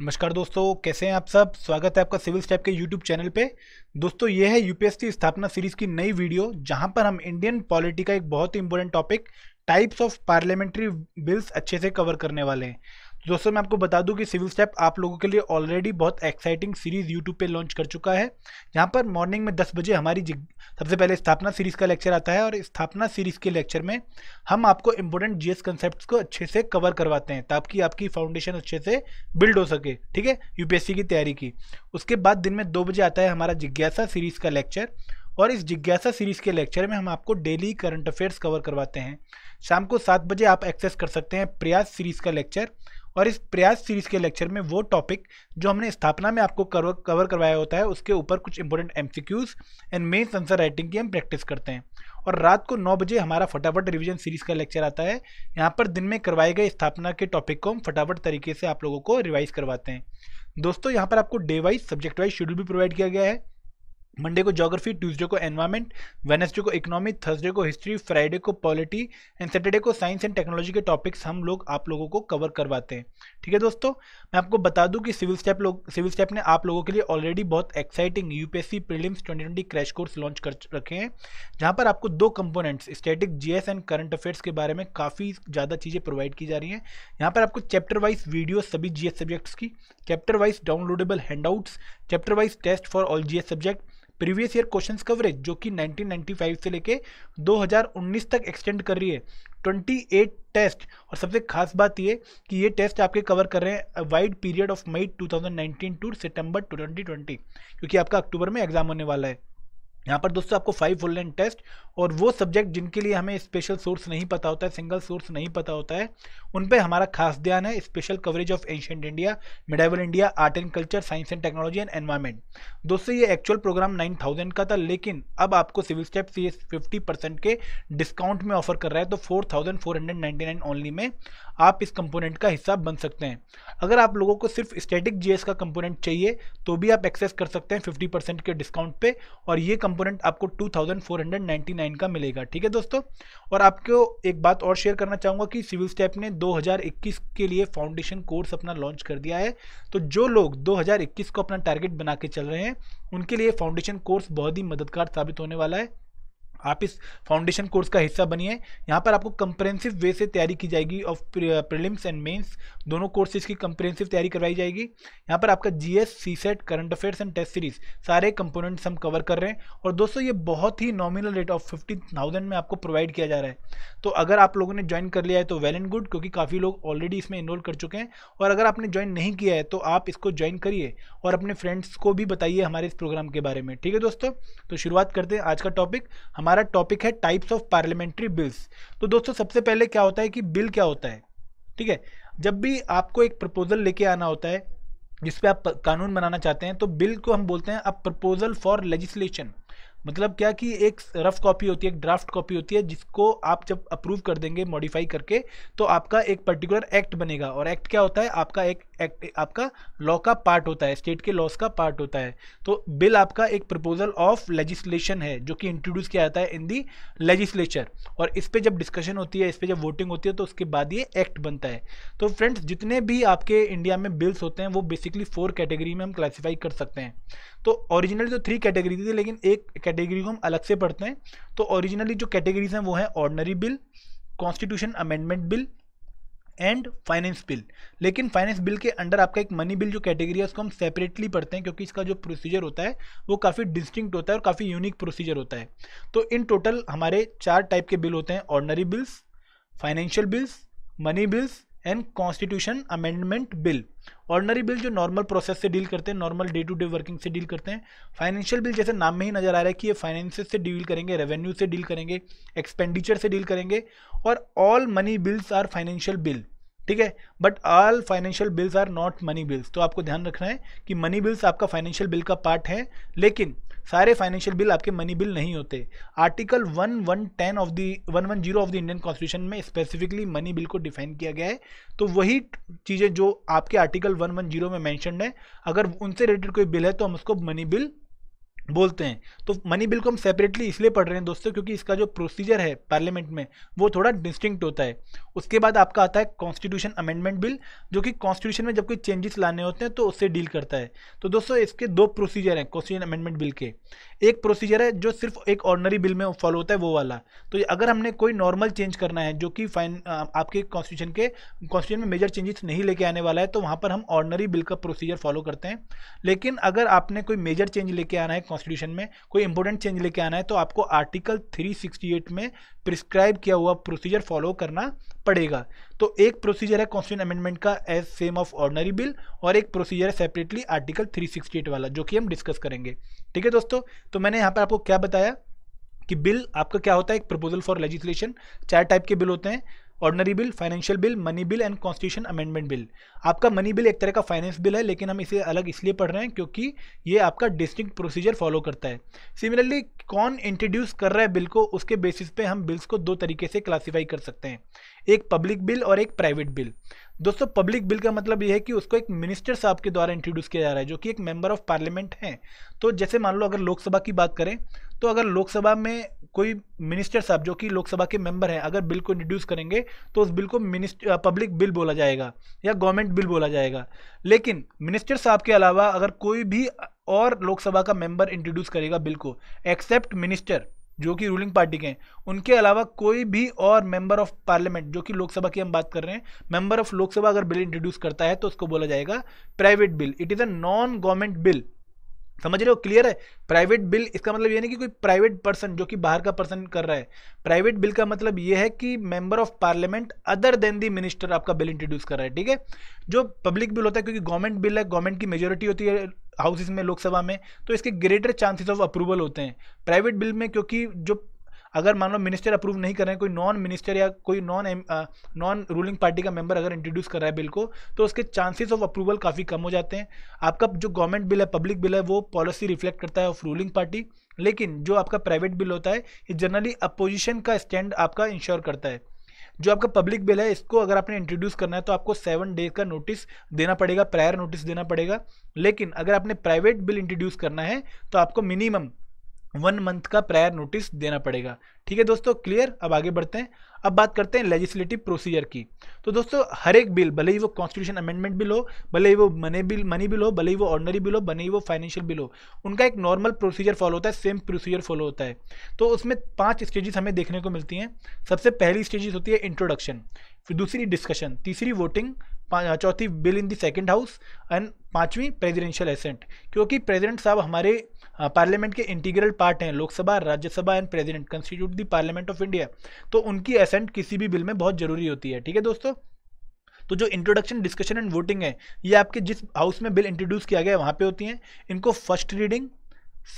नमस्कार दोस्तों कैसे हैं आप सब स्वागत है आपका सिविल स्टेप के यूट्यूब चैनल पे दोस्तों ये है यूपीएससी स्थापना सीरीज की नई वीडियो जहां पर हम इंडियन पॉलिटी का एक बहुत ही important topic types of parliamentary bills अच्छे से कवर करने वाले हैं दोस्तों मैं आपको बता दूं कि सिविल स्टेप आप लोगों के लिए ऑलरेडी बहुत एक्साइटिंग सीरीज यूट्यूब पे लॉन्च कर चुका है यहाँ पर मॉर्निंग में 10 बजे हमारी सबसे पहले स्थापना सीरीज का लेक्चर आता है और स्थापना सीरीज के लेक्चर में हम आपको इंपॉर्टेंट जीएस कंसेप्ट को अच्छे से कवर करवाते हैं ताकि आपकी फाउंडेशन अच्छे से बिल्ड हो सके ठीक है यूपीएससी की तैयारी की उसके बाद दिन में दो बजे आता है हमारा जिज्ञासा सीरीज का लेक्चर और इस जिज्ञासा सीरीज के लेक्चर में हम आपको डेली करंट अफेयर्स कवर करवाते हैं शाम को सात बजे आप एक्सेस कर सकते हैं प्रयास सीरीज का लेक्चर और इस प्रयास सीरीज के लेक्चर में वो टॉपिक जो हमने स्थापना में आपको कवर करवाया होता है उसके ऊपर कुछ important M and mains answer writing की हम प्रैक्टिस करते हैं और रात को नौ बजे हमारा फटाफट रिविजन सीरीज का लेक्चर आता है यहाँ पर दिन में करवाए गए स्थापना के टॉपिक को हम फटाफट तरीके से आप लोगों को रिवाइज करवाते हैं दोस्तों यहाँ पर आपको day wise subject wise schedule भी प्रोवाइड किया गया है मंडे को जोग्राफी ट्यूसडे को एनवायरमेंट वेनेसडे को इकोनॉमी थर्सडे को हिस्ट्री फ्राइडे को पॉलिटी एंड सैटरडे को साइंस एंड टेक्नोलॉजी के टॉपिक्स हम लोग आप लोगों को कवर करवाते हैं ठीक है दोस्तों मैं आपको बता दूं कि सिविल स्टेप लोग सिविल स्टेप ने आप लोगों के लिए ऑलरेडी बहुत exciting UPSC prelims twenty crash course launch कर रखे हैं जहाँ पर आपको दो components static GS and current affairs के बारे में काफ़ी ज़्यादा चीज़ें प्रोवाइड की जा रही हैं यहाँ पर आपको चैप्टर वाइज वीडियो सभी जीएस सब्जेक्ट्स की chapter wise downloadable hand chapter wise test for all GS subject previous year questions coverage जो कि 1995 से लेके 2019 तक एक्सटेंड कर रही है 28 टेस्ट और सबसे खास बात ये कि ये टेस्ट आपके कवर कर रहे हैं wide period of May 2019 to September 2020 क्योंकि आपका अक्टूबर में एग्जाम होने वाला है यहाँ पर दोस्तों आपको फाइव फुल लेंथ टेस्ट और वो सब्जेक्ट जिनके लिए हमें स्पेशल सोर्स नहीं पता होता है सिंगल सोर्स नहीं पता होता है उन पे हमारा खास ध्यान है special coverage of ancient India medieval India art and culture science and technology and environment दोस्तों ये एक्चुअल प्रोग्राम नाइन का था लेकिन अब आपको सिविल स्टेप सी फिफ्टी परसेंट के डिस्काउंट में ऑफर कर रहा है तो four thousand four hundred ninety nine only में आप इस कंपोनेंट का हिस्सा बन सकते हैं अगर आप लोगों को सिर्फ स्टेटिक जी का कंपोनेंट चाहिए तो भी आप एक्सेस कर सकते हैं फिफ्टी परसेंट के डिस्काउंट पर और ये कंपोनेंट आपको 2499 का मिलेगा ठीक है दोस्तों और आपको एक बात और शेयर करना चाहूँगा कि सिविल स्टेप ने 2021 के लिए फाउंडेशन कोर्स अपना लॉन्च कर दिया है तो जो लोग 2021 को अपना टारगेट बना के चल रहे हैं उनके लिए फाउंडेशन कोर्स बहुत ही मददगार साबित होने वाला है आप इस फाउंडेशन कोर्स का हिस्सा बनिए यहाँ पर आपको कंप्रेंसिव वे से तैयारी की जाएगी ऑफ प्रीलिम्स एंड मेंस दोनों कोर्सेज की कंप्रेंसिव तैयारी करवाई जाएगी यहाँ पर आपका GS CSAT current affairs and test series सारे कंपोनेंट्स हम कवर कर रहे हैं और दोस्तों ये बहुत ही nominal rate of fifty thousand में आपको प्रोवाइड किया जा रहा है तो अगर आप लोगों ने ज्वाइन कर लिया है तो वेल एंड गुड क्योंकि काफ़ी लोग ऑलरेडी इसमें इनरोल कर चुके हैं और अगर आपने ज्वाइन नहीं किया है तो आप इसको ज्वाइन करिए और अपने फ्रेंड्स को भी बताइए हमारे इस प्रोग्राम के बारे में ठीक है दोस्तों तो शुरुआत करते हैं आज का टॉपिक हम हमारा टॉपिक है टाइप्स ऑफ पार्लियामेंट्री बिल्स तो दोस्तों सबसे पहले क्या होता है कि बिल क्या होता है ठीक है जब भी आपको एक प्रपोजल लेके आना होता है जिस पे आप कानून बनाना चाहते हैं तो बिल को हम बोलते हैं अब प्रपोजल फॉर लेजिस्लेशन मतलब क्या कि एक रफ कॉपी होती है एक ड्राफ्ट कॉपी होती है जिसको आप जब अप्रूव कर देंगे मॉडिफाई करके तो आपका एक पर्टिकुलर एक्ट बनेगा और एक्ट क्या होता है आपका एक एक्ट आपका लॉ का पार्ट होता है स्टेट के लॉस का पार्ट होता है तो बिल आपका एक प्रपोजल ऑफ लेजिस्लेशन है जो कि इंट्रोड्यूस किया जाता है इन दी लेजिस्लेचर और इस पर जब डिस्कशन होती है इस पर जब वोटिंग होती है तो उसके बाद ये एक्ट बनता है तो फ्रेंड्स जितने भी आपके इंडिया में बिल्स होते हैं वो बेसिकली फोर कैटेगरी में हम क्लासीफाई कर सकते हैं तो ऑरिजिनली तो थ्री कैटेगरी थी लेकिन एक कैटेगरी को हम अलग से पढ़ते हैं तो ऑरिजिनली जो कैटेगरीज हैं वो हैं ordinary bill constitution amendment bill and finance bill लेकिन फाइनेंस बिल के अंडर आपका एक मनी बिल जो कैटेगरी है उसको हम सेपरेटली पढ़ते हैं क्योंकि इसका जो प्रोसीजर होता है वो काफ़ी डिस्टिंक्ट होता है और काफ़ी यूनिक प्रोसीजर होता है तो इन टोटल हमारे चार टाइप के बिल होते हैं ordinary bills financial bills money bills and constitution amendment bill ordinary bill जो नॉर्मल प्रोसेस से डील करते हैं normal day to day working से डील करते हैं फाइनेंशियल बिल जैसे नाम में ही नजर आ रहा है कि ये फाइनेंसेस से डील करेंगे रेवेन्यू से डील करेंगे एक्सपेंडिचर से डील करेंगे और all money bills are financial bill ठीक है but all financial bills are not money bills तो आपको ध्यान रखना है कि मनी बिल्स आपका फाइनेंशियल बिल का पार्ट है लेकिन सारे फाइनेंशियल बिल आपके मनी बिल नहीं होते article one one ten of the one one zero of the Indian constitution में स्पेसिफिकली मनी बिल को डिफाइन किया गया है तो वही चीज़ें जो आपके आर्टिकल वन वन जीरो में मैंशनड है अगर उनसे रिलेटेड कोई बिल है तो हम उसको मनी बिल बोलते हैं तो मनी बिल को हम सेपरेटली इसलिए पढ़ रहे हैं दोस्तों क्योंकि इसका जो प्रोसीजर है पार्लियामेंट में वो थोड़ा डिस्टिंक्ट होता है उसके बाद आपका आता है कॉन्स्टिट्यूशन अमेंडमेंट बिल जो कि कॉन्स्टिट्यूशन में जब कोई चेंजेस लाने होते हैं तो उससे डील करता है तो दोस्तों इसके दो प्रोसीजर हैं कॉन्स्टिट्यूशन अमेंडमेंट बिल के एक प्रोसीजर है जो सिर्फ एक ऑर्डनरी बिल में फॉलो होता है वो वाला तो अगर हमने कोई नॉर्मल चेंज करना है जो कि फाइन आपके कॉन्स्टिट्यूशन के कॉन्स्टिट्यूशन में मेजर चेंजेस नहीं लेके आने वाला है तो वहाँ पर हम ऑर्डनरी बिल का प्रोसीजर फॉलो करते हैं लेकिन अगर आपने कोई मेजर चेंज लेके आना है कॉन्स्टिट्यूशन में कोई इंपॉर्टेंट चेंज लेके आना है तो आपको आर्टिकल थ्री में प्रिस्क्राइब किया हुआ प्रोसीजर फॉलो करना पड़ेगा तो एक प्रोसीजर है कॉन्स्टिट्यूशन अमेंडमेंट का as same of ordinary bill और एक प्रोसीजर है सेपरेटली आर्टिकल 368 वाला जो कि हम डिस्कस करेंगे ठीक है दोस्तों तो मैंने यहाँ पर आपको क्या बताया कि बिल आपका क्या होता है एक प्रपोजल फॉर लेजिस्लेशन चार टाइप के बिल होते हैं ordinary bill financial bill money bill and constitution amendment bill आपका मनी बिल एक तरह का फाइनेंस बिल है लेकिन हम इसे अलग इसलिए पढ़ रहे हैं क्योंकि ये आपका डिस्टिंक्ट प्रोसीजर फॉलो करता है सिमिलरली कौन इंट्रोड्यूस कर रहा है बिल को उसके बेसिस पे हम बिल्स को दो तरीके से क्लासीफाई कर सकते हैं एक पब्लिक बिल और एक प्राइवेट बिल दोस्तों पब्लिक बिल का मतलब यह है कि उसको एक मिनिस्टर साहब के द्वारा इंट्रोड्यूस किया जा रहा है जो कि एक मेंबर ऑफ पार्लियामेंट हैं तो जैसे मान लो अगर लोकसभा की बात करें तो अगर लोकसभा में कोई मिनिस्टर साहब जो कि लोकसभा के मेंबर हैं अगर बिल को इंट्रोड्यूस करेंगे तो उस बिल को मिनिस्टर पब्लिक बिल बोला जाएगा या गवर्नमेंट बिल बोला जाएगा लेकिन मिनिस्टर साहब के अलावा अगर कोई भी और लोकसभा का मेंबर इंट्रोड्यूस करेगा बिल को एक्सेप्ट मिनिस्टर जो कि रूलिंग पार्टी के हैं उनके अलावा कोई भी और मेंबर ऑफ पार्लियामेंट जो कि लोकसभा की हम बात कर रहे हैं मेंबर ऑफ लोकसभा अगर बिल इंट्रोड्यूस करता है तो उसको बोला जाएगा private bill it is a non government bill समझ रहे हो क्लियर है प्राइवेट बिल इसका मतलब ये नहीं कि कोई प्राइवेट पर्सन जो कि बाहर का पर्सन कर रहा है प्राइवेट बिल का मतलब ये है कि member of parliament other than the minister आपका बिल इंट्रोड्यूस कर रहा है ठीक है जो पब्लिक बिल होता है क्योंकि गवर्नमेंट बिल है गवर्नमेंट की मेजोरिटी होती है हाउसेज में लोकसभा में तो इसके ग्रेटर चांसेस ऑफ अप्रूवल होते हैं प्राइवेट बिल में क्योंकि जो अगर मान लो मिनिस्टर अप्रूव नहीं कर रहे हैं कोई नॉन मिनिस्टर या कोई नॉन नॉन रूलिंग पार्टी का मेंबर अगर इंट्रोड्यूस कर रहा है बिल को तो उसके चांसेस ऑफ अप्रूवल काफ़ी कम हो जाते हैं आपका जो गवर्नमेंट बिल है पब्लिक बिल है वो पॉलिसी रिफ्लेक्ट करता है ऑफ रूलिंग पार्टी लेकिन जो आपका प्राइवेट बिल होता है ये जनरली अपोजिशन का स्टैंड आपका इंश्योर करता है जो आपका पब्लिक बिल है इसको अगर आपने इंट्रोड्यूस करना है तो आपको सेवन डेज का नोटिस देना पड़ेगा प्रायर नोटिस देना पड़ेगा लेकिन अगर आपने प्राइवेट बिल इंट्रोड्यूस करना है तो आपको मिनिमम वन मंथ का प्रायर नोटिस देना पड़ेगा ठीक है दोस्तों क्लियर अब आगे बढ़ते हैं अब बात करते हैं लेजिस्लेटिव प्रोसीजर की तो दोस्तों हर एक बिल भले ही वो कॉन्स्टिट्यूशन अमेंडमेंट बिल हो भले ही वो मनी बिल मनी बिल हो भले ही वो ऑर्डनरी बिल हो भले ही वो फाइनेंशियल बिल हो उनका एक नॉर्मल प्रोसीजर फॉलो होता है सेम प्रोसीजर फॉलो होता है तो उसमें पांच स्टेजेस हमें देखने को मिलती हैं सबसे पहली स्टेजेस होती है इंट्रोडक्शन फिर दूसरी डिस्कशन तीसरी वोटिंग चौथी bill in the second house and पांचवी प्रेजिडेंशियल एसेंट क्योंकि प्रेजिडेंट साहब हमारे पार्लियामेंट के इंटीग्रल पार्ट हैं Lok Sabha Rajya Sabha and president constitute the parliament of India तो उनकी एसेंट किसी भी बिल में बहुत जरूरी होती है ठीक है दोस्तों तो जो इंट्रोडक्शन डिस्कशन एंड वोटिंग है ये आपके जिस हाउस में बिल इंट्रोड्यूस किया गया है वहाँ पे होती हैं इनको फर्स्ट रीडिंग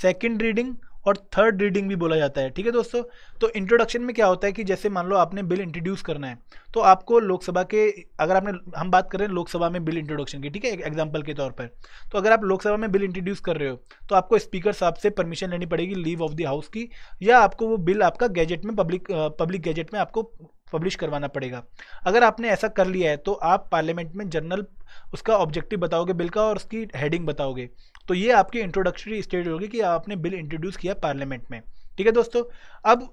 सेकंड रीडिंग और थर्ड रीडिंग भी बोला जाता है ठीक है दोस्तों तो इंट्रोडक्शन में क्या होता है कि जैसे मान लो आपने बिल इंट्रोड्यूस करना है तो आपको लोकसभा के अगर आपने हम बात कर रहे हैं लोकसभा में बिल इंट्रोडक्शन की ठीक है एक एग्जाम्पल के तौर पर तो अगर आप लोकसभा में बिल इंट्रोड्यूस कर रहे हो तो आपको स्पीकर साहब से परमिशन लेनी पड़ेगी लीव ऑफ द हाउस की या आपको वो बिल आपका गैजेट में पब्लिक पब्लिक गैजेट में आपको पब्लिश करवाना पड़ेगा अगर आपने ऐसा कर लिया है तो आप पार्लियामेंट में जनरल उसका ऑब्जेक्टिव बताओगे बिल का और उसकी हेडिंग बताओगे तो ये आपकी इंट्रोडक्टरी स्टेज होगी कि आपने बिल इंट्रोड्यूस किया पार्लियामेंट में ठीक है दोस्तों अब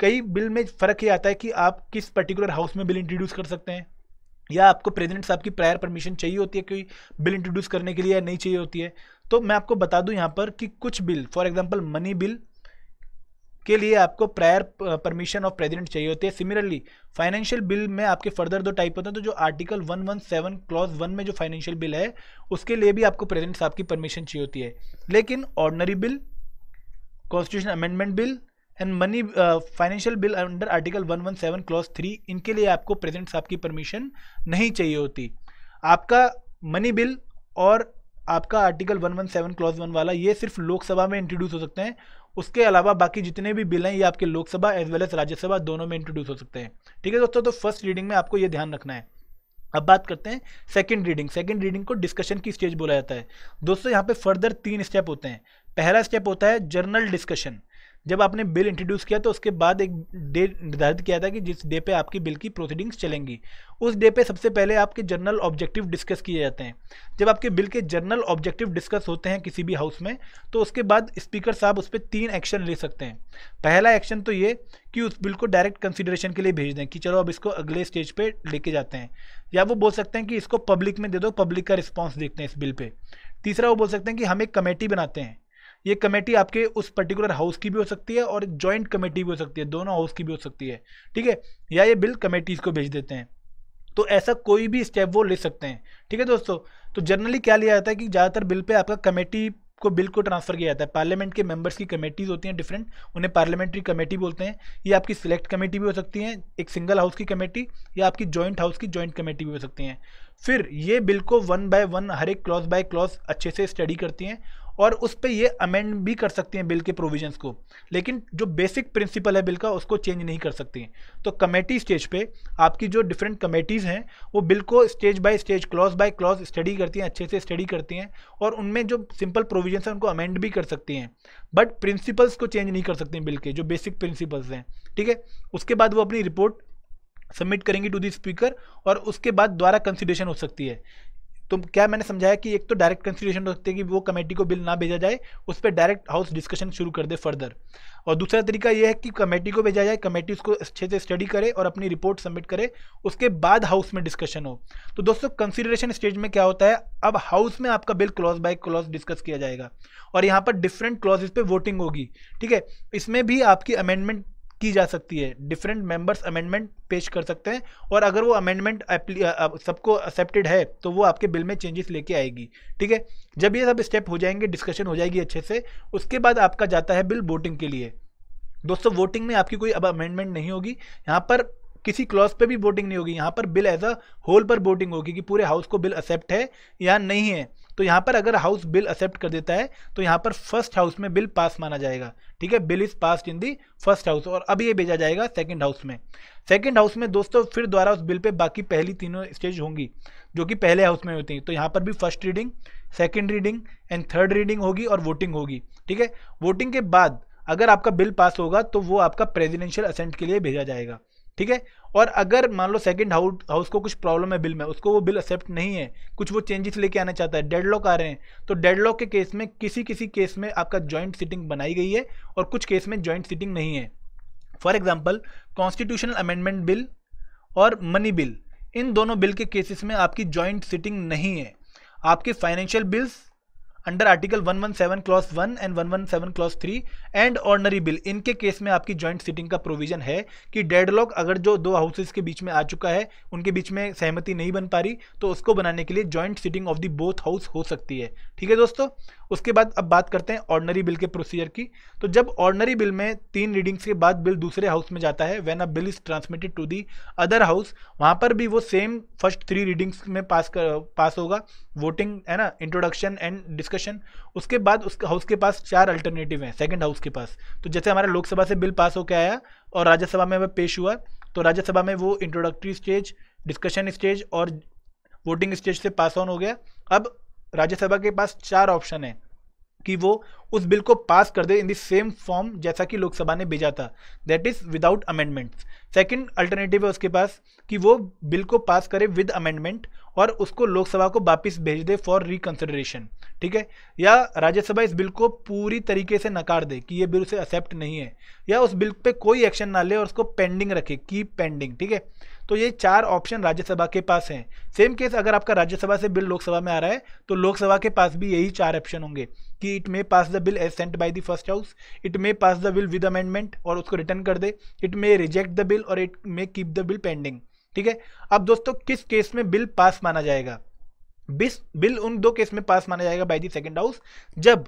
कई बिल में फ़र्क ये आता है कि आप किस पर्टिकुलर हाउस में बिल इंट्रोड्यूस कर सकते हैं या आपको प्रेसिडेंट साहब की प्रायर परमिशन चाहिए होती है कोई बिल इंट्रोड्यूस करने के लिए या नहीं चाहिए होती है तो मैं आपको बता दूं यहाँ पर कि कुछ bill for example money bill के लिए आपको प्रायर परमिशन ऑफ प्रेसिडेंट चाहिए होती है सिमिलरली फाइनेंशियल बिल में आपके फर्दर दो टाइप होते हैं तो जो आर्टिकल 117 क्लॉज वन में जो फाइनेंशियल बिल है उसके लिए भी आपको प्रेसिडेंट साहब की परमिशन चाहिए होती है लेकिन ordinary bill constitution amendment bill and money financial bill under article 117 clause three इनके लिए आपको प्रेजेंट साहब की परमिशन नहीं चाहिए होती आपका मनी बिल और आपका आर्टिकल 117 क्लॉज वन वाला ये सिर्फ लोकसभा में इंट्रोड्यूस हो सकते हैं उसके अलावा बाकी जितने भी बिल हैं ये आपके Lok Sabha as well as Rajya Sabha दोनों में इंट्रोड्यूस हो सकते हैं ठीक है दोस्तों तो फर्स्ट रीडिंग में आपको ये ध्यान रखना है अब बात करते हैं सेकंड रीडिंग सेकंड रीडिंग को डिस्कशन की स्टेज बोला जाता है दोस्तों यहाँ पे फर्दर तीन स्टेप होते हैं पहला स्टेप होता है जर्नल डिस्कशन जब आपने बिल इंट्रोड्यूस किया तो उसके बाद एक डे निर्धारित किया था कि जिस डे पे आपकी बिल की प्रोसीडिंग्स चलेंगी उस डे पे सबसे पहले आपके जनरल ऑब्जेक्टिव डिस्कस किए जाते हैं जब आपके बिल के जनरल ऑब्जेक्टिव डिस्कस होते हैं किसी भी हाउस में तो उसके बाद स्पीकर साहब उस पर तीन एक्शन ले सकते हैं पहला एक्शन तो ये कि उस बिल को डायरेक्ट कंसिडरेशन के लिए भेज दें कि चलो अब इसको अगले स्टेज पर लेके जाते हैं या वो बोल सकते हैं कि इसको पब्लिक में दे दो पब्लिक का रिस्पॉन्स देखते हैं इस बिल पर तीसरा वो बोल सकते हैं कि हम एक कमेटी बनाते हैं ये कमेटी आपके उस पर्टिकुलर हाउस की भी हो सकती है और ज्वाइंट कमेटी भी हो सकती है दोनों हाउस की भी हो सकती है ठीक है या ये बिल कमेटीज़ को भेज देते हैं तो ऐसा कोई भी स्टेप वो ले सकते हैं ठीक है दोस्तों तो जनरली क्या लिया जाता है कि ज़्यादातर बिल पे आपका कमेटी को बिल को ट्रांसफर किया जाता है पार्लियामेंट के मेंबर्स की कमेटीज़ होती हैं डिफरेंट उन्हें पार्लियामेंट्री कमेटी बोलते हैं ये आपकी सिलेक्ट कमेटी भी हो सकती हैं एक सिंगल हाउस की कमेटी या आपकी ज्वाइंट हाउस की जॉइंट कमेटी भी हो सकती हैं फिर ये बिल को वन बाय वन हर एक क्लॉज बाय क्लॉज अच्छे से स्टडी करती हैं और उस पर ये अमेंड भी कर सकती हैं बिल के प्रोविजंस को लेकिन जो बेसिक प्रिंसिपल है बिल का उसको चेंज नहीं कर सकती हैं तो कमेटी स्टेज पे आपकी जो डिफरेंट कमेटीज़ हैं वो बिल को stage by stage clause by clause study करती हैं अच्छे से स्टडी करती हैं और उनमें जो सिंपल प्रोविजन्स हैं उनको अमेंड भी कर सकती हैं बट प्रिंसिपल्स को चेंज नहीं कर सकते बिल के जो बेसिक प्रिंसिपल्स हैं ठीक है उसके बाद वो अपनी रिपोर्ट सबमिट करेंगी टू दी स्पीकर और उसके बाद द्वारा कंसिडरेशन हो सकती है तो क्या मैंने समझाया कि एक तो डायरेक्ट कंसिडरेशन रखते है कि वो कमेटी को बिल ना भेजा जाए उस पर डायरेक्ट हाउस डिस्कशन शुरू कर दे फर्दर और दूसरा तरीका यह है कि कमेटी को भेजा जाए कमेटी उसको अच्छे से स्टडी करे और अपनी रिपोर्ट सबमिट करे उसके बाद हाउस में डिस्कशन हो तो दोस्तों कंसिडरेशन स्टेज में क्या होता है अब हाउस में आपका bill clause by clause discuss किया जाएगा और यहाँ पर डिफरेंट क्लॉज पे वोटिंग होगी ठीक है इसमें भी आपकी अमेंडमेंट की जा सकती है डिफरेंट मेंबर्स अमेंडमेंट पेश कर सकते हैं और अगर वो अमेंडमेंट सबको एक्सेप्टेड है तो वो आपके बिल में चेंजेस लेके आएगी ठीक है जब ये सब स्टेप हो जाएंगे डिस्कशन हो जाएगी अच्छे से उसके बाद आपका जाता है बिल वोटिंग के लिए दोस्तों वोटिंग में आपकी कोई अब अमेंडमेंट नहीं होगी यहाँ पर किसी क्लॉज पे भी वोटिंग नहीं होगी यहाँ पर बिल एज अ होल पर वोटिंग होगी कि पूरे हाउस को बिल एक्सेप्ट है या नहीं है तो यहाँ पर अगर हाउस बिल एक्सेप्ट कर देता है तो यहाँ पर फर्स्ट हाउस में बिल पास माना जाएगा ठीक है bill is pass in the first house और अब ये भेजा जाएगा सेकेंड हाउस में सेकेंड हाउस में दोस्तों फिर दोबारा उस बिल पे बाकी पहली तीनों स्टेज होंगी जो कि पहले हाउस में होती हैं तो यहाँ पर भी first reading second reading and third reading होगी और वोटिंग होगी ठीक है वोटिंग के बाद अगर आपका बिल पास होगा तो वो आपका प्रेजिडेंशियल असेंट के लिए भेजा जाएगा ठीक है और अगर मान लो सेकंड हाउस को कुछ प्रॉब्लम है बिल में उसको वो बिल एक्सेप्ट नहीं है कुछ वो चेंजेस लेके आना चाहता है डेडलॉक आ रहे हैं तो डेडलॉक के केस में किसी किसी केस में आपका जॉइंट सिटिंग बनाई गई है और कुछ केस में ज्वाइंट सिटिंग नहीं है for example constitutional amendment bill और मनी बिल इन दोनों बिल के केसेस में आपकी जॉइंट सिटिंग नहीं है आपके financial bills under article 117 clause one and one one seven clause three and ordinary bill इनके केस में आपकी ज्वाइंट सिटिंग का प्रोविजन है कि डेडलॉक अगर जो दो हाउसेस के बीच में आ चुका है उनके बीच में सहमति नहीं बन पा रही तो उसको बनाने के लिए joint sitting of the both house हो सकती है ठीक है दोस्तों उसके बाद अब बात करते हैं ऑर्डनरी बिल के प्रोसीजर की तो जब ऑर्डनरी बिल में तीन रीडिंग्स के बाद बिल दूसरे हाउस में जाता है when a bill is transmitted to the other house वहाँ पर भी वो सेम फर्स्ट थ्री रीडिंग्स में पास कर पास होगा वोटिंग है ना इंट्रोडक्शन एंड डिस्कशन उसके बाद उस हाउस के पास चार अल्टरनेटिव हैं सेकेंड हाउस के पास तो जैसे हमारा लोकसभा से बिल पास होकर आया और राज्यसभा में वह पेश हुआ तो राज्यसभा में वो इंट्रोडक्टरी स्टेज डिस्कशन स्टेज और वोटिंग स्टेज से पास ऑन हो गया अब राज्यसभा के पास चार ऑप्शन हैं कि वो उस बिल को पास कर दे इन द सेम फॉर्म जैसा कि लोकसभा ने भेजा था that is without amendment second alternative है उसके पास कि वो बिल को पास करे विद अमेंडमेंट और उसको लोकसभा को वापस भेज दे फॉर रिकंसिडरेशन ठीक है या राज्यसभा इस बिल को पूरी तरीके से नकार दे कि ये बिल उसे एक्सेप्ट नहीं है या उस बिल पे कोई एक्शन ना ले और उसको पेंडिंग रखे की पेंडिंग ठीक है तो ये चार ऑप्शन राज्यसभा के पास हैं सेम केस अगर आपका राज्यसभा से बिल लोकसभा में आ रहा है तो लोकसभा के पास भी यही चार ऑप्शन होंगे कि it may pass the bill as sent by the first house it may pass the bill with amendment और उसको रिटर्न कर दे it may reject the bill और it may keep the bill pending ठीक है अब दोस्तों किस केस में बिल पास माना जाएगा बिस बिल उन दो केस में पास माना जाएगा बाय द सेकेंड हाउस जब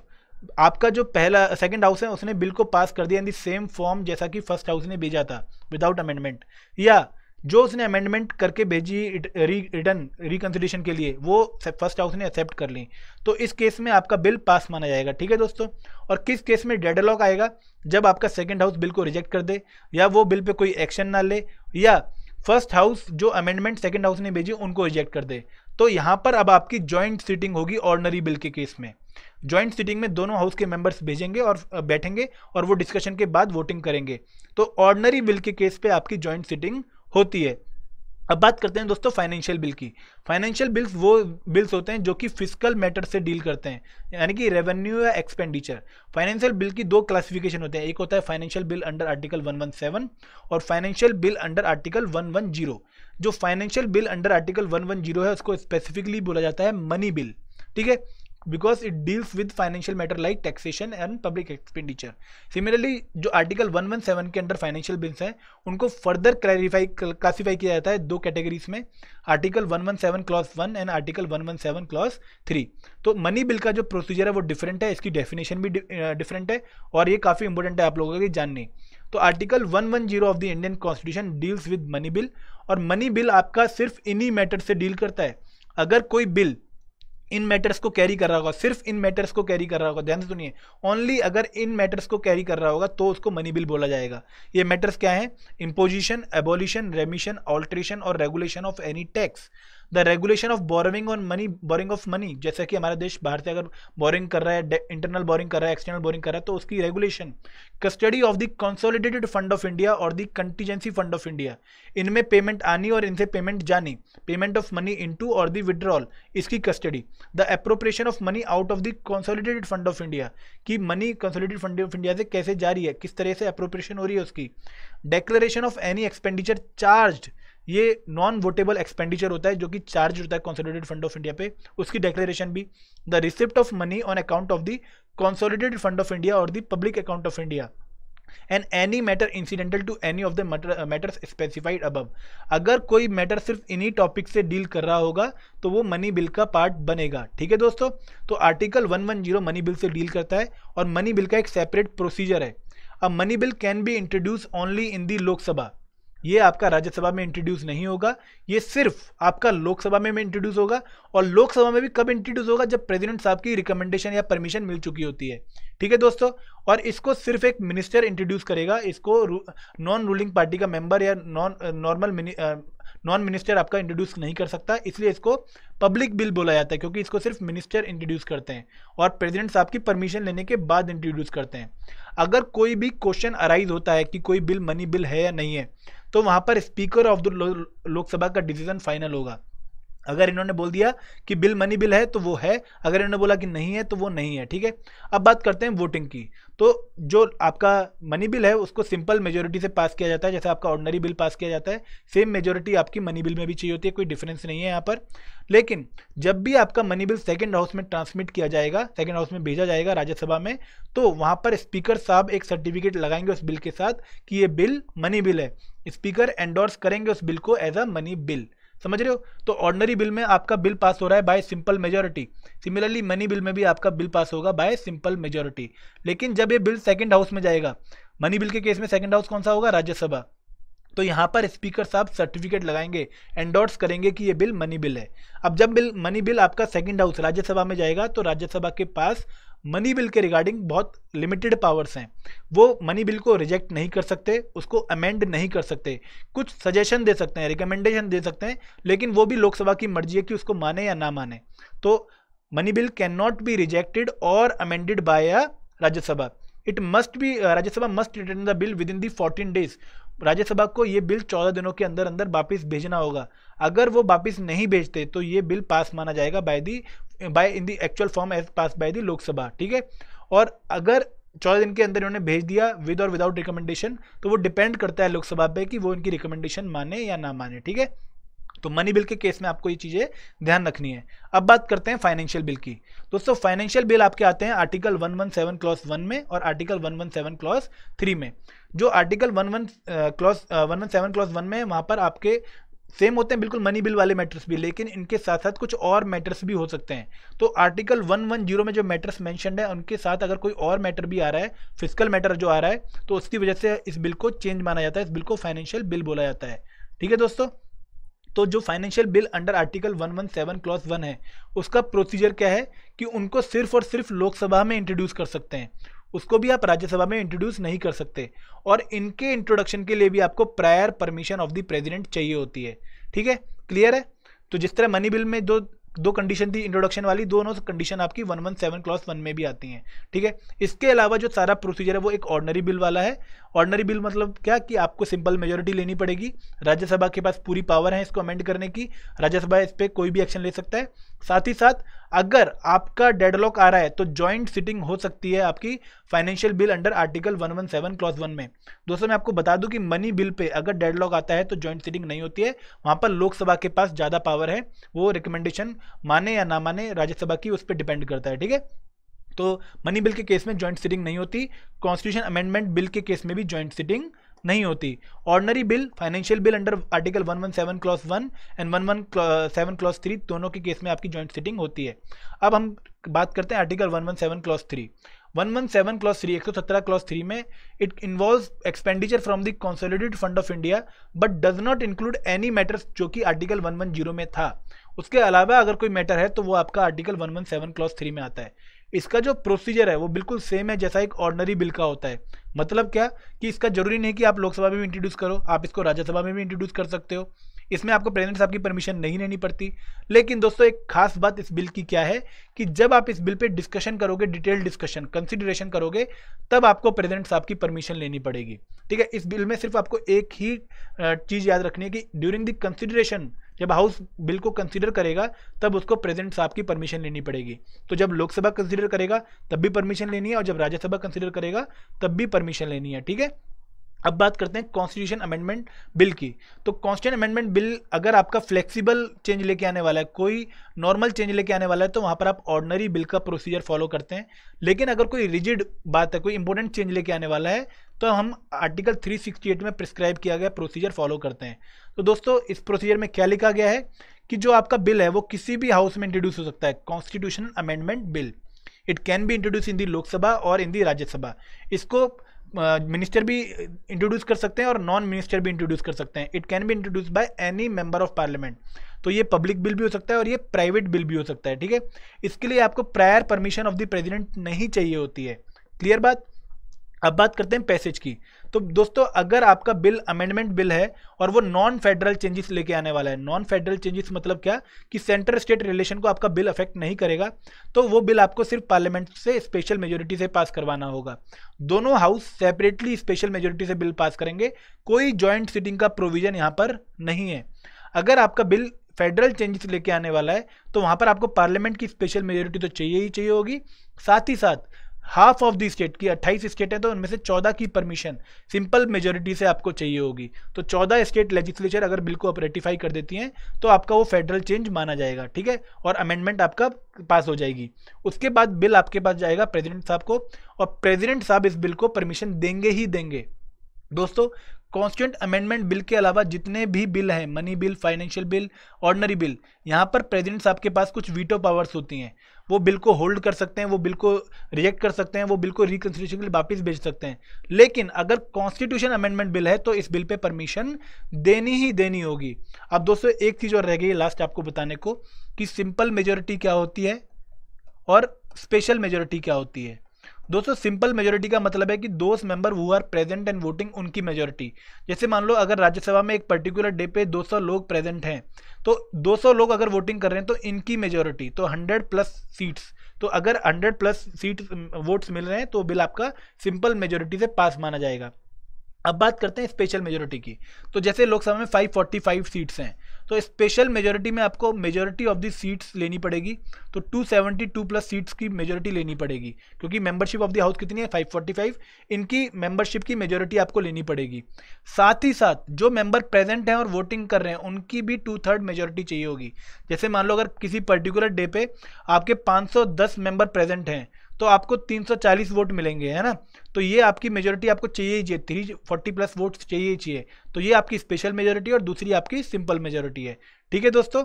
आपका जो पहला सेकंड हाउस है उसने बिल को पास कर दिया इन द सेम फॉर्म जैसा कि फर्स्ट हाउस ने भेजा था विदाउट अमेंडमेंट या जो उसने अमेंडमेंट करके भेजी रिटर्न रिकन्सिडेशन के लिए वो फर्स्ट हाउस ने एक्सेप्ट कर ली तो इस केस में आपका बिल पास माना जाएगा ठीक है दोस्तों और किस केस में डेडलॉक आएगा जब आपका सेकेंड हाउस बिल को रिजेक्ट कर दे या वो बिल पे कोई एक्शन ना ले या फर्स्ट हाउस जो अमेंडमेंट सेकेंड हाउस ने भेजी उनको रिजेक्ट कर दे तो यहाँ पर अब आपकी ज्वाइंट सीटिंग होगी ऑर्डनरी बिल के केस में ज्वाइंट सीटिंग में दोनों हाउस के मेंबर्स भेजेंगे और बैठेंगे और वो डिस्कशन के बाद वोटिंग करेंगे तो ऑर्डनरी बिल के केस पे आपकी ज्वाइंट सीटिंग होती है अब बात करते हैं दोस्तों फाइनेंशियल बिल की फाइनेंशियल बिल्स वो बिल्स होते हैं जो कि फिजिकल मैटर से डील करते हैं यानी कि रेवेन्यू या एक्सपेंडिचर फाइनेंशियल बिल की दो क्लासिफिकेशन होते हैं एक होता है फाइनेंशियल बिल अंडर आर्टिकल 117 और फाइनेंशियल बिल अंडर आर्टिकल 110 जो फाइनेंशियल बिल अंडर आर्टिकल 110 है उसको स्पेसिफिकली बोला जाता है मनी बिल ठीक है because it deals with financial matter like taxation and public expenditure similarly जो आर्टिकल 117 के अंडर फाइनेंशियल बिल्स हैं उनको फर्दर क्लैरिफाई क्लासीफाई किया जाता है दो कैटेगरीज में article 117 class one and article 117 class three तो मनी बिल का जो प्रोसीजर है वो डिफरेंट है इसकी डेफिनेशन भी डिफरेंट है और ये काफ़ी इंपॉर्टेंट है आप लोगों के जानने तो article 110 of the Indian constitution deals with money bill और मनी बिल आपका सिर्फ इन्हीं मैटर से डील करता है अगर कोई बिल इन मैटर्स को कैरी कर रहा होगा सिर्फ इन मैटर्स को कैरी कर रहा होगा ध्यान से सुनिए ओनली अगर इन मैटर्स को कैरी कर रहा होगा तो उसको मनी बिल बोला जाएगा ये मैटर्स क्या है इम्पोजिशन एबोलिशन रेमिशन ऑल्ट्रेशन और regulation of any tax the regulation of borrowing on money borrowing of money जैसे कि हमारा देश बाहर से अगर बोरिंग कर रहा है इंटरनल बोरिंग कर रहा है एक्सटर्नल बोरिंग कर रहा है तो उसकी regulation custody of the consolidated fund of India और the contingency fund of India इनमें पेमेंट आनी और इनसे पेमेंट जानी payment of money into और द विड्रॉल इसकी custody the appropriation of money out of the consolidated fund of India कि money consolidated fund of India से कैसे जा रही है किस तरह से अप्रोप्रिएशन हो रही है उसकी declaration of any expenditure charge ये नॉन वोटेबल एक्सपेंडिचर होता है जो कि चार्ज होता है कॉन्सोलिडेटेड फंड ऑफ इंडिया पे उसकी डिक्लेरेशन भी the receipt of money on account of the consolidated fund of India और the public account of India and any matter incidental to any of the matters specified above अगर कोई matter सिर्फ इन्हीं topic से deal कर रहा होगा तो वो मनी बिल का पार्ट बनेगा ठीक है दोस्तों तो आर्टिकल 110 मनी बिल से डील करता है और मनी बिल का एक सेपरेट प्रोसीजर है अब money bill can be introduce only in the Lok Sabha ये आपका राज्यसभा में इंट्रोड्यूस नहीं होगा ये सिर्फ आपका लोकसभा में इंट्रोड्यूस होगा और लोकसभा में भी कब इंट्रोड्यूस होगा जब प्रेसिडेंट साहब की रिकमेंडेशन या परमिशन मिल चुकी होती है ठीक है दोस्तों और इसको सिर्फ एक मिनिस्टर इंट्रोड्यूस करेगा इसको नॉन रूलिंग पार्टी का मेंबर या नॉन नॉर्मल नॉन मिनिस्टर आपका इंट्रोड्यूस नहीं कर सकता इसलिए इसको पब्लिक बिल बोला जाता है क्योंकि इसको सिर्फ मिनिस्टर इंट्रोड्यूस करते हैं और प्रेसिडेंट साहब की परमिशन लेने के बाद इंट्रोड्यूस करते हैं अगर कोई भी क्वेश्चन अराइज होता है कि कोई बिल मनी बिल है या नहीं है तो वहां पर स्पीकर ऑफ द लोकसभा का डिसीजन फाइनल होगा अगर इन्होंने बोल दिया कि बिल मनी बिल है तो वो है अगर इन्होंने बोला कि नहीं है तो वो नहीं है ठीक है अब बात करते हैं वोटिंग की तो जो आपका मनी बिल है उसको सिंपल मेजोरिटी से पास किया जाता है जैसे आपका ऑर्डनरी बिल पास किया जाता है सेम मेजोरिटी आपकी मनी बिल में भी चाहिए होती है कोई डिफरेंस नहीं है यहाँ पर लेकिन जब भी आपका मनी बिल सेकेंड हाउस में ट्रांसमिट किया जाएगा सेकेंड हाउस में भेजा जाएगा राज्यसभा में तो वहाँ पर स्पीकर साहब एक सर्टिफिकेट लगाएंगे उस बिल के साथ कि ये बिल मनी बिल है स्पीकर एंडोर्स करेंगे उस बिल को एज अ मनी बिल समझ रहे हो तो ऑर्डनरी बिल में आपका बिल पास हो रहा है by simple majority similarly money bill में भी आपका बिल पास होगा बाय सिंपल मेजोरिटी लेकिन जब ये बिल सेकंड हाउस में जाएगा मनी बिल के केस में सेकंड हाउस कौन सा होगा राज्यसभा तो यहाँ पर स्पीकर साहब सर्टिफिकेट लगाएंगे एंडोर्स करेंगे कि ये बिल मनी बिल है अब जब बिल मनी बिल आपका सेकंड हाउस राज्यसभा में जाएगा तो राज्यसभा के पास मनी बिल के रिगार्डिंग बहुत लिमिटेड पावर्स हैं वो मनी बिल को रिजेक्ट नहीं कर सकते उसको अमेंड नहीं कर सकते कुछ सजेशन दे सकते हैं रिकमेंडेशन दे सकते हैं लेकिन वो भी लोकसभा की मर्जी है कि उसको माने या ना माने तो money bill can not be rejected और amended by a Rajya Sabha it must be Rajya Sabha must return the bill within the fourteen days Rajya Sabha को ये बिल चौदह दिनों के अंदर अंदर वापस भेजना होगा अगर वो वापस नहीं भेजते तो ये बिल पास माना जाएगा by the by in the actual form as pass by the Lok Sabha ठीक है और अगर चौदह दिन के अंदर इन्होंने भेज दिया विद और विदाउट रिकमेंडेशन तो वो डिपेंड करता है लोकसभा पे कि वो इनकी रिकमेंडेशन माने या ना माने ठीक है तो मनी बिल के केस में आपको ये चीज़ें ध्यान रखनी है अब बात करते हैं फाइनेंशियल बिल की दोस्तों फाइनेंशियल बिल आपके आते हैं आर्टिकल 117 क्लॉस 1 में और आर्टिकल 117 क्लॉस 3 में जो आर्टिकल 11 क्लॉस 117 क्लॉस 1 में वहाँ पर आपके सेम होते हैं बिल्कुल मनी बिल वाले मैटर्स भी लेकिन इनके साथ साथ कुछ और मैटर्स भी हो सकते हैं तो आर्टिकल 110 में जो मैटर्स मैंशनड है उनके साथ अगर कोई और मैटर भी आ रहा है फिजिकल मैटर जो आ रहा है तो उसकी वजह से इस बिल को चेंज माना जाता है इस बिल को फाइनेंशियल बिल बोला जाता है ठीक है दोस्तों तो जो financial bill under article 117 clause one है उसका प्रोसीजर क्या है कि उनको सिर्फ और सिर्फ लोकसभा में इंट्रोड्यूस कर सकते हैं उसको भी आप राज्यसभा में इंट्रोड्यूस नहीं कर सकते और इनके इंट्रोडक्शन के लिए भी आपको prior permission of the president चाहिए होती है ठीक है क्लियर है तो जिस तरह मनी बिल में दो दो कंडीशन थी इंट्रोडक्शन वाली दोनों कंडीशन आपकी one one seven clause one में भी आती हैं ठीक है इसके अलावा जो सारा प्रोसीजर है वो एक ऑर्डनरी बिल वाला है ऑर्डनरी बिल मतलब क्या कि आपको सिंपल मेजोरिटी लेनी पड़ेगी राज्यसभा के पास पूरी पावर है इसको अमेंड करने की राज्यसभा इस पर कोई भी एक्शन ले सकता है साथ ही साथ अगर आपका डेडलॉक आ रहा है तो ज्वाइंट सिटिंग हो सकती है आपकी financial bill under article 117 clause one में दोस्तों मैं आपको बता दूं कि मनी बिल पे अगर डेडलॉक आता है तो ज्वाइंट सिटिंग नहीं होती है वहां पर लोकसभा के पास ज़्यादा पावर है वो रिकमेंडेशन माने या ना माने राज्यसभा की उस पर डिपेंड करता है ठीक है तो मनी बिल के केस में ज्वाइंट सिटिंग नहीं होती कॉन्स्टिट्यूशन अमेंडमेंट बिल के केस में भी ज्वाइंट सिटिंग नहीं होती ordinary bill financial bill under article 117 clause one and one one seven clause three दोनों के केस में आपकी जॉइंट सिटिंग होती है अब हम बात करते हैं article 117 clause one seven clause सौ सत्रह क्लॉस थ्री में it involve expenditure from the consolidated fund of India but does not include any matters जो कि आर्टिकल वन वन जीरो में था उसके अलावा अगर कोई मैटर है तो वो आपका article one one seven clause three में आता है इसका जो प्रोसीजर है वो बिल्कुल सेम है जैसा एक ऑर्डनरी बिल का होता है मतलब क्या कि इसका जरूरी नहीं कि आप लोकसभा में भी इंट्रोड्यूस करो आप इसको राज्यसभा में भी इंट्रोड्यूस कर सकते हो इसमें आपको प्रेजेंट साहब की परमिशन नहीं लेनी पड़ती लेकिन दोस्तों एक खास बात इस बिल की क्या है कि जब आप इस बिल पे डिस्कशन करोगे डिटेल डिस्कशन कंसिडरेशन करोगे तब आपको प्रेजेंट साहब की परमिशन लेनी पड़ेगी ठीक है इस बिल में सिर्फ आपको एक ही चीज़ याद रखनी है कि ड्यूरिंग द कंसिडरेशन जब हाउस बिल को कंसिडर करेगा तब उसको प्रेजेंट साहब की परमिशन लेनी पड़ेगी तो जब लोकसभा कंसिडर करेगा तब भी परमिशन लेनी है और जब राज्यसभा कंसिडर करेगा तब भी परमिशन लेनी है ठीक है अब बात करते हैं कॉन्स्टिट्यूशन अमेंडमेंट बिल की तो कॉन्स्टिट्यूशन अमेंडमेंट बिल अगर आपका फ्लेक्सिबल चेंज लेके आने वाला है कोई नॉर्मल चेंज लेके आने वाला है तो वहाँ पर आप ऑर्डनरी बिल का प्रोसीजर फॉलो करते हैं लेकिन अगर कोई रिजिड बात है कोई इंपॉर्टेंट चेंज लेके आने वाला है तो हम आर्टिकल 368 में प्रिस्क्राइब किया गया प्रोसीजर फॉलो करते हैं तो दोस्तों इस प्रोसीजर में क्या लिखा गया है कि जो आपका बिल है वो किसी भी हाउस में इंट्रोड्यूस हो सकता है constitution amendment bill it can be introduce in the Lok Sabha और इन दी राज्यसभा इसको मिनिस्टर uh, भी इंट्रोड्यूस कर सकते हैं और नॉन मिनिस्टर भी इंट्रोड्यूस कर सकते हैं it can be introduce by any member of parliament तो ये पब्लिक बिल भी हो सकता है और ये प्राइवेट बिल भी हो सकता है ठीक है इसके लिए आपको prior permission of the president नहीं चाहिए होती है क्लियर बात अब बात करते हैं पैसेज की तो दोस्तों अगर आपका बिल अमेंडमेंट बिल है और वो नॉन फेडरल चेंजेस लेके आने वाला है नॉन फेडरल चेंजेस मतलब क्या कि सेंटर स्टेट रिलेशन को आपका बिल अफेक्ट नहीं करेगा तो वो बिल आपको सिर्फ पार्लियामेंट से स्पेशल मेजोरिटी से पास करवाना होगा दोनों हाउस सेपरेटली स्पेशल मेजोरिटी से बिल पास करेंगे कोई ज्वाइंट सिटिंग का प्रोविजन यहाँ पर नहीं है अगर आपका बिल फेडरल चेंजेस लेके आने वाला है तो वहाँ पर आपको पार्लियामेंट की स्पेशल मेजोरिटी तो चाहिए ही चाहिए होगी साथ ही साथ हाफ ऑफ दी स्टेट की 28 स्टेट है तो उनमें से 14 की परमिशन सिंपल मेजोरिटी से आपको चाहिए होगी तो 14 स्टेट लेजिस्लेचर अगर बिल को आप रेटिफाई कर देती हैं तो आपका वो फेडरल चेंज माना जाएगा ठीक है और अमेंडमेंट आपका पास हो जाएगी उसके बाद बिल आपके पास जाएगा प्रेजिडेंट साहब को और प्रेजिडेंट साहब इस बिल को परमिशन देंगे ही देंगे दोस्तों कॉन्स्टिट्यूंट अमेंडमेंट बिल के अलावा जितने भी बिल हैं money bill financial bill ordinary bill यहाँ पर प्रेजिडेंट साहब के पास कुछ वीटो पावर्स होती हैं वो बिल को होल्ड कर सकते हैं वो बिल को रिजेक्ट कर सकते हैं वो बिल को रिकन्स्टिट्यूशन के लिए वापस भेज सकते हैं लेकिन अगर कॉन्स्टिट्यूशन अमेंडमेंट बिल है तो इस बिल पे परमिशन देनी ही देनी होगी अब दोस्तों एक चीज़ और रह गई लास्ट आपको बताने को कि सिंपल मेजोरिटी क्या होती है और स्पेशल मेजोरिटी क्या होती है दोस्तों सिंपल मेजोरिटी का मतलब है कि दोस मेंबर वो आर प्रेजेंट एंड वोटिंग उनकी मेजोरिटी जैसे मान लो अगर राज्यसभा में एक पर्टिकुलर डे पे 200 लोग प्रेजेंट हैं तो 200 लोग अगर वोटिंग कर रहे हैं तो इनकी मेजोरिटी तो 100 प्लस सीट्स तो अगर 100 प्लस सीट वोट्स मिल रहे हैं तो बिल आपका सिंपल मेजोरिटी से पास माना जाएगा अब बात करते हैं स्पेशल मेजोरिटी की तो जैसे लोकसभा में 545 सीट्स हैं तो स्पेशल मेजोरिटी में आपको मेजोरिटी ऑफ दी सीट्स लेनी पड़ेगी तो 272 प्लस सीट्स की मेजोरिटी लेनी पड़ेगी क्योंकि मेंबरशिप ऑफ द हाउस कितनी है 545 इनकी मेंबरशिप की मेजोरिटी आपको लेनी पड़ेगी साथ ही साथ जो मेंबर प्रेजेंट हैं और वोटिंग कर रहे हैं उनकी भी टू थर्ड मेजोरिटी चाहिए होगी जैसे मान लो अगर किसी पर्टिकुलर डे पे आपके 510 मेंबर प्रेजेंट हैं तो आपको 340 वोट मिलेंगे है ना तो ये आपकी मेजोरिटी आपको चाहिए ही चाहिए थ्री फोर्टी प्लस वोट्स चाहिए ही चाहिए तो ये आपकी स्पेशल मेजोरिटी और दूसरी आपकी सिंपल मेजोरिटी है ठीक है दोस्तों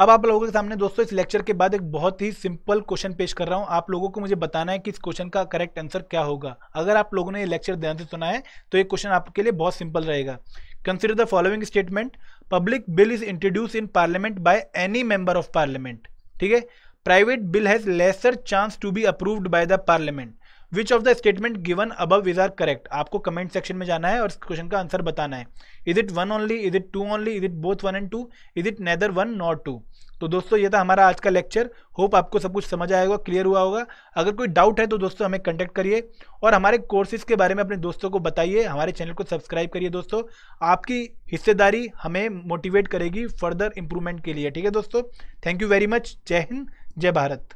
अब आप लोगों के सामने दोस्तों इस लेक्चर के बाद एक बहुत ही सिंपल क्वेश्चन पेश कर रहा हूं आप लोगों को मुझे बताना है कि इस क्वेश्चन का करेक्ट आंसर क्या होगा अगर आप लोगों ने ये लेक्चर ध्यान से सुना है तो ये क्वेश्चन आपके लिए बहुत सिंपल रहेगा consider the following statement public bill is introduce in parliament by any member of parliament ठीक है private bill has lesser chance to be approved by the parliament which of the statement given above is are correct आपको comment section में जाना है और इस question का answer बताना है is it one only is it two only is it both one and two is it neither one not two तो दोस्तों ये था हमारा आज का लेक्चर होप आपको सब कुछ समझ आएगा क्लियर हुआ होगा अगर कोई डाउट है तो दोस्तों हमें कॉन्टेक्ट करिए और हमारे कोर्सेज के बारे में अपने दोस्तों को बताइए हमारे चैनल को सब्सक्राइब करिए दोस्तों आपकी हिस्सेदारी हमें मोटिवेट करेगी फर्दर इंप्रूवमेंट के लिए ठीक है दोस्तों थैंक यू वेरी मच जय हिंद जय भारत